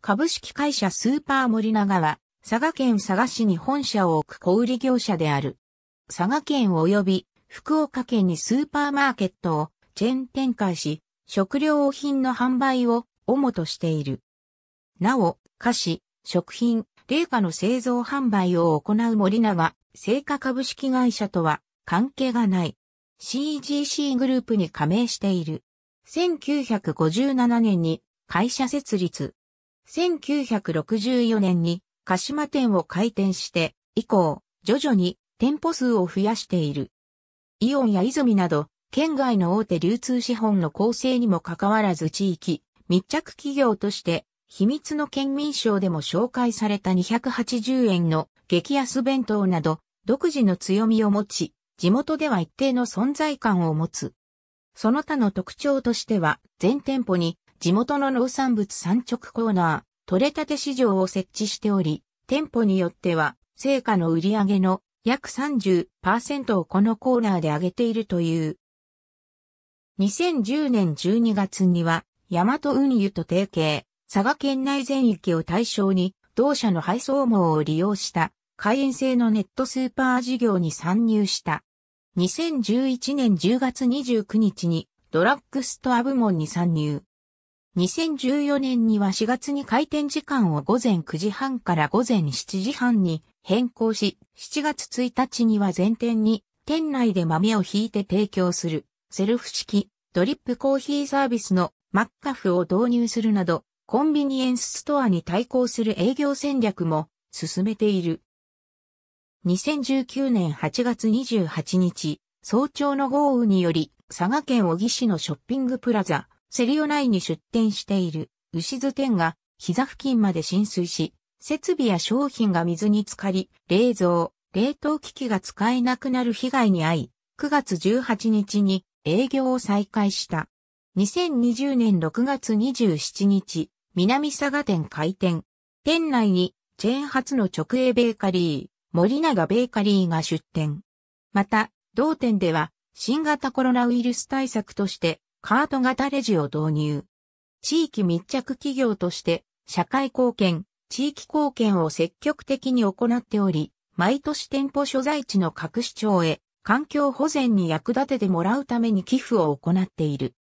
株式会社スーパー森永は、佐賀県佐賀市に本社を置く小売業者である。佐賀県及び福岡県にスーパーマーケットをチェーン展開し、食料品の販売を主としている。なお、菓子、食品、冷菓の製造販売を行う森永、製菓株式会社とは関係がない。CGC グループに加盟している。1957年に会社設立。1964年に鹿島店を開店して以降、徐々に店舗数を増やしている。イオンや泉など、県外の大手流通資本の構成にもかかわらず地域、密着企業として、秘密の県民賞でも紹介された280円の激安弁当など、独自の強みを持ち、地元では一定の存在感を持つ。その他の特徴としては、全店舗に地元の農産物産直コーナー、取れたて市場を設置しており、店舗によっては、成果の売り上げの約30%をこのコーナーで上げているという。2010年12月には、大和運輸と提携、佐賀県内全域を対象に、同社の配送網を利用した会員制のネットスーパー事業に参入した。2011年10月29日にドラッグストア部門に参入。2014年には4月に開店時間を午前9時半から午前7時半に変更し、7月1日には全店に店内で豆をひいて提供するセルフ式ドリップコーヒーサービスのマッカフを導入するなど、コンビニエンスストアに対抗する営業戦略も進めている。2019年8月28日、早朝の豪雨により、佐賀県小城市のショッピングプラザ、セリオ内に出店している牛津店が膝付近まで浸水し、設備や商品が水に浸かり、冷蔵、冷凍機器が使えなくなる被害に遭い、9月18日に営業を再開した。2020年6月27日、南佐賀店開店。店内にチェーン初の直営ベーカリー、森永ベーカリーが出店。また、同店では新型コロナウイルス対策としてカート型レジを導入。地域密着企業として社会貢献、地域貢献を積極的に行っており、毎年店舗所在地の各市町へ環境保全に役立ててもらうために寄付を行っている。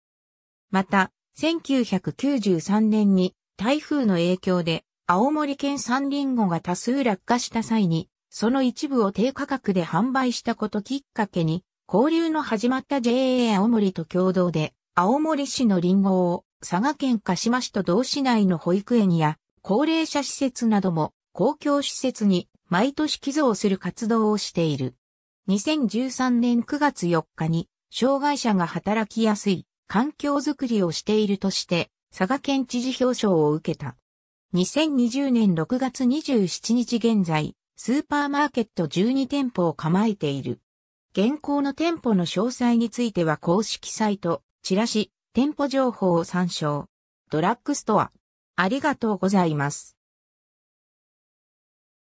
また、1993年に台風の影響で青森県産リンゴが多数落下した際に、その一部を低価格で販売したこときっかけに、交流の始まった JA 青森と共同で青森市のリンゴを佐賀県鹿島市と同市内の保育園や高齢者施設なども公共施設に毎年寄贈する活動をしている。2013年9月4日に障害者が働きやすい環境づくりをしているとして佐賀県知事表彰を受けた。2020年6月27日現在、スーパーマーケット12店舗を構えている。現行の店舗の詳細については公式サイト、チラシ、店舗情報を参照。ドラッグストア。ありがとうございます。